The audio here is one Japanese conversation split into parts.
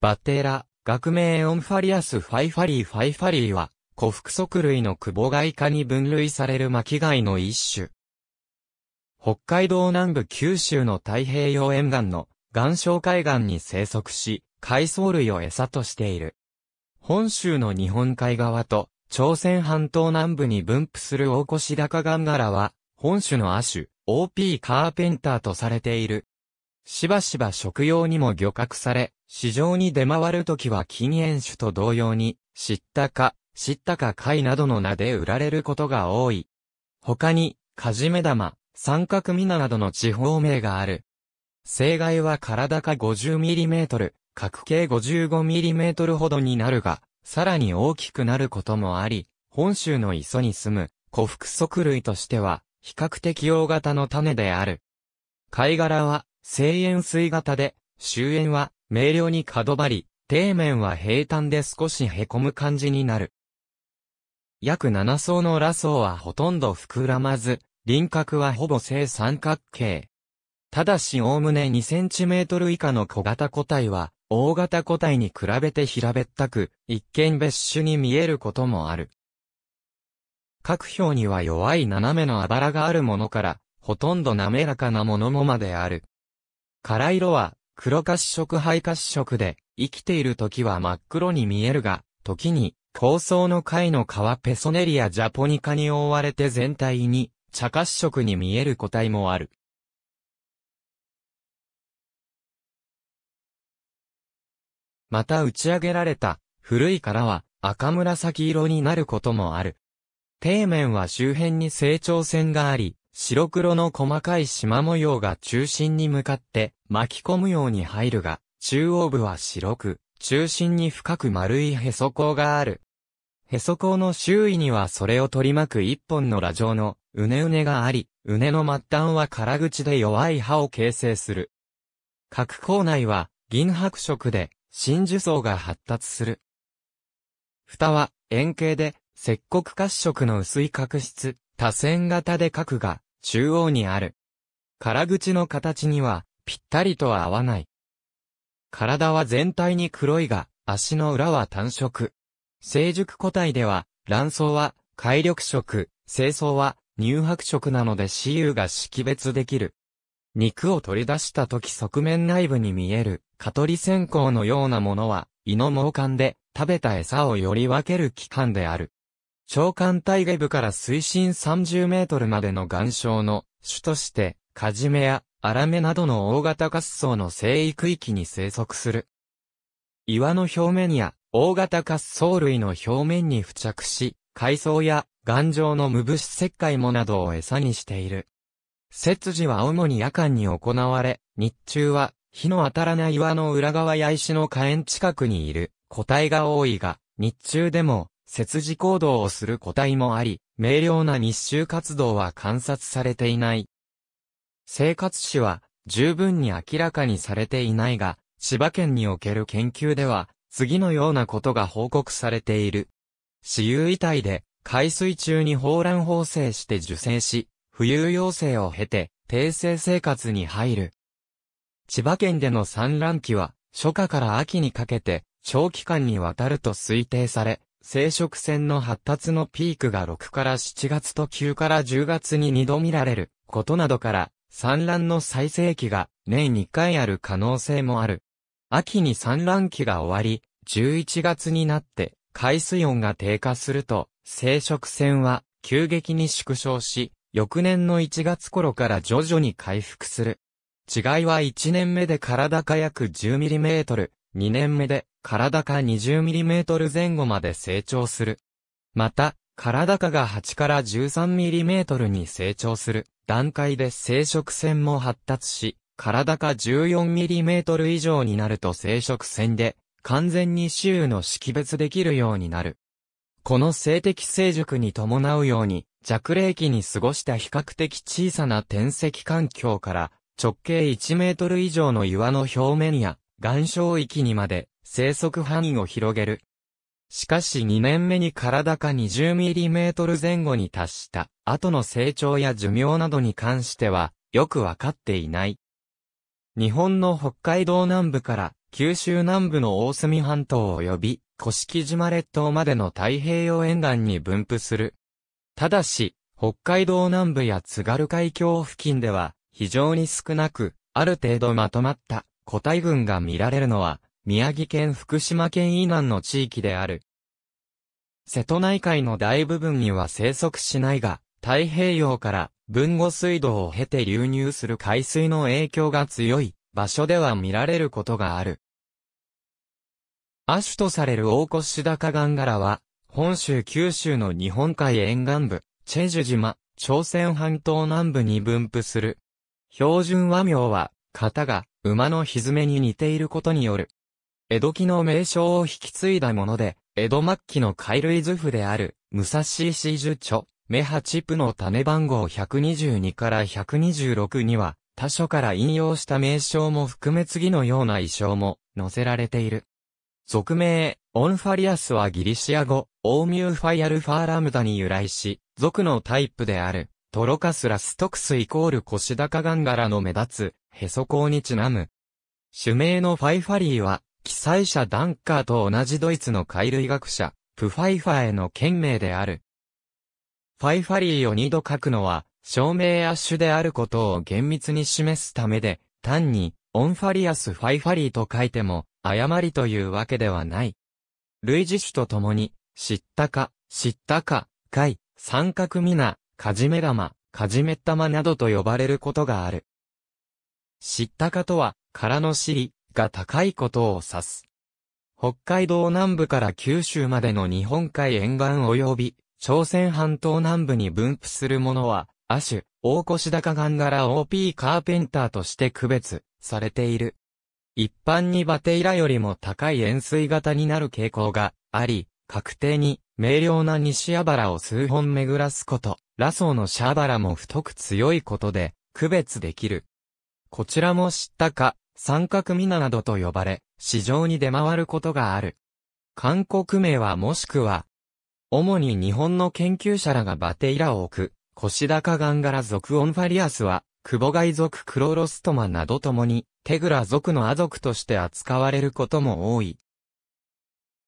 バテラ、学名オンファリアスファイファリーファイファリーは、古福足類のクボガイ科に分類される巻貝の一種。北海道南部九州の太平洋沿岸の岩礁海岸に生息し、海藻類を餌としている。本州の日本海側と朝鮮半島南部に分布する大越高ガンガラは、本種の亜種、OP カーペンターとされている。しばしば食用にも漁獲され、市場に出回るときは禁煙酒と同様に、知ったか、知ったか貝などの名で売られることが多い。他に、かじめ玉、三角ナなどの地方名がある。生害は体か 50mm、角径 55mm ほどになるが、さらに大きくなることもあり、本州の磯に住む、古福足類としては、比較的大型の種である。貝殻は、生塩水型で、終塩は、明瞭に角張り、底面は平坦で少し凹む感じになる。約7層の螺層はほとんど膨らまず、輪郭はほぼ正三角形。ただしおおむね2トル以下の小型個体は、大型個体に比べて平べったく、一見別種に見えることもある。各表には弱い斜めのあばらがあるものから、ほとんど滑らかなものもまである。殻色は、黒褐色灰褐色で、生きている時は真っ黒に見えるが、時に、高層の貝の皮ペソネリアジャポニカに覆われて全体に、茶褐色に見える個体もある。また打ち上げられた古い殻は赤紫色になることもある。底面は周辺に成長線があり、白黒の細かい縞模様が中心に向かって巻き込むように入るが、中央部は白く、中心に深く丸いへそ孔がある。へそ孔の周囲にはそれを取り巻く一本の羅状のうねうねがあり、うねの末端は空口で弱い歯を形成する。核構内は銀白色で真珠層が発達する。蓋は円形で、石黒褐色の薄い角質、多線型で角が、中央にある。空口の形には、ぴったりと合わない。体は全体に黒いが、足の裏は単色。成熟個体では、卵巣は、海力色、清掃は、乳白色なので雌雄が識別できる。肉を取り出した時側面内部に見える、蚊取り線香のようなものは、胃の毛管で、食べた餌をより分ける器官である。長官体外部から水深30メートルまでの岩礁の種として、カジメやアラメなどの大型滑走の生育域に生息する。岩の表面や大型滑走類の表面に付着し、海藻や岩状の無物質石灰もなどを餌にしている。切時は主に夜間に行われ、日中は日の当たらない岩の裏側や石の火炎近くにいる個体が多いが、日中でも切字行動をする個体もあり、明瞭な日周活動は観察されていない。生活史は十分に明らかにされていないが、千葉県における研究では、次のようなことが報告されている。死有遺体で、海水中に放卵放生して受精し、浮遊要請を経て、定性生活に入る。千葉県での産卵期は、初夏から秋にかけて、長期間にわたると推定され、生殖腺の発達のピークが6から7月と9から10月に2度見られることなどから、産卵の最盛期が年1回ある可能性もある。秋に産卵期が終わり、11月になって海水温が低下すると、生殖腺は急激に縮小し、翌年の1月頃から徐々に回復する。違いは1年目で体か約1 0トル。2年目で、体か 20mm 前後まで成長する。また、体かが8から 13mm に成長する段階で生殖腺も発達し、体か 14mm 以上になると生殖腺で完全に周の識別できるようになる。この性的成熟に伴うように弱冷期に過ごした比較的小さな天石環境から直径1メートル以上の岩の表面や岩礁域にまで生息範囲を広げる。しかし2年目に体か2 0トル前後に達した後の成長や寿命などに関してはよくわかっていない。日本の北海道南部から九州南部の大隅半島及び古式島列島までの太平洋沿岸に分布する。ただし、北海道南部や津軽海峡付近では非常に少なく、ある程度まとまった個体群が見られるのは、宮城県福島県以南の地域である。瀬戸内海の大部分には生息しないが、太平洋から文後水道を経て流入する海水の影響が強い場所では見られることがある。亜種とされる大越シダカガンガラは、本州九州の日本海沿岸部、チェジュ島、朝鮮半島南部に分布する。標準和名は、型が、馬のひめに似ていることによる。江戸期の名称を引き継いだもので、江戸末期の海類図譜である、武蔵石樹著、目八プの種番号122から126には、他書から引用した名称も含め次のような意装も載せられている。俗名、オンファリアスはギリシア語、オーミューファイアルファーラムダに由来し、族のタイプである、トロカスラストクスイコールコシダカガンガラの目立つ、へそうにちなむ。主名のファイファリーは、記載者ダンカーと同じドイツの貝類学者、プファイファーへの県名である。ファイファリーを二度書くのは、証明アッシュであることを厳密に示すためで、単に、オンファリアス・ファイファリーと書いても、誤りというわけではない。類似種とともに、知ったか、知ったか、い、三角皆、かじめ玉、かじめ玉などと呼ばれることがある。知ったかとは、空の尻が高いことを指す。北海道南部から九州までの日本海沿岸及び、朝鮮半島南部に分布するものは、亜種、大越高岩柄 OP カーペンターとして区別されている。一般にバテイラよりも高い円錐型になる傾向があり、確定に明瞭な西アバラを数本巡らすこと、ラソのシャバラも太く強いことで区別できる。こちらも知ったか、三角ミナなどと呼ばれ、市場に出回ることがある。韓国名はもしくは、主に日本の研究者らがバテイラを置く、コシダカガンガラ族オンファリアスは、クボガイ族クロロストマなどともに、テグラ族のア族として扱われることも多い。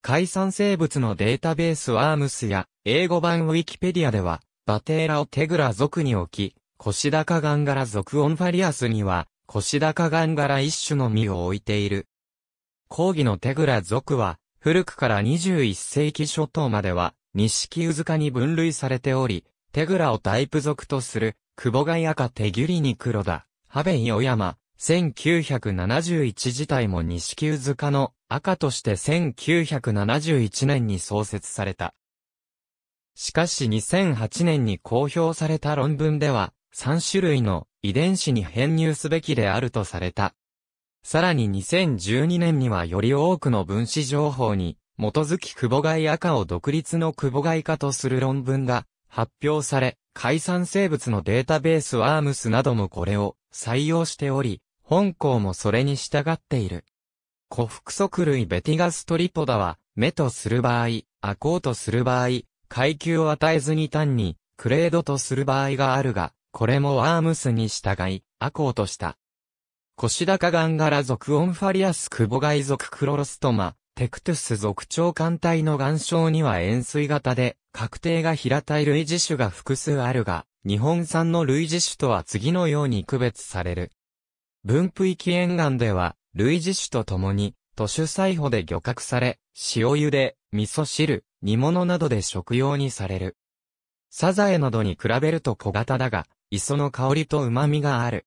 海産生物のデータベースアームスや、英語版ウィキペディアでは、バテイラをテグラ族に置き、コシダカガンガラ族オンファリアスには、コシダカガンガラ一種の実を置いている。講義のテグラ族は、古くから21世紀初頭までは、西木ずかに分類されており、テグラをタイプ族とする、久保がカ手ギュリに黒ダ、ハベイオヤマ、1971自体も西木ずかの赤として1971年に創設された。しかし2008年に公表された論文では、3種類の遺伝子に編入すべきであるとされた。さらに2012年にはより多くの分子情報に基づきクボガイ赤を独立のクボガイ化とする論文が発表され、海産生物のデータベースアームスなどもこれを採用しており、本校もそれに従っている。古複足類ベティガストリポダは、目とする場合、アコーとする場合、階級を与えずに単に、クレードとする場合があるが、これもアームスに従い、アコーとした。コシダカガンガラ属オンファリアスクボガイ属クロロストマ、テクトゥス属長艦隊の岩礁には円錐型で、確定が平たい類似種が複数あるが、日本産の類似種とは次のように区別される。分布域沿岸では、類似種と共に、都市採捕で漁獲され、塩茹で、味噌汁、煮物などで食用にされる。サザエなどに比べると小型だが、磯の香りと旨味がある。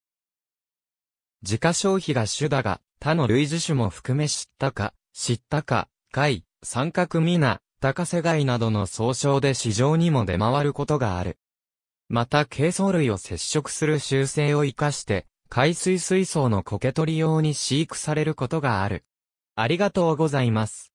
自家消費が主だが、他の類似種も含め知ったか、知ったか、貝、三角皆、高瀬貝などの総称で市場にも出回ることがある。また、軽藻類を接触する習性を生かして、海水水槽の苔取り用に飼育されることがある。ありがとうございます。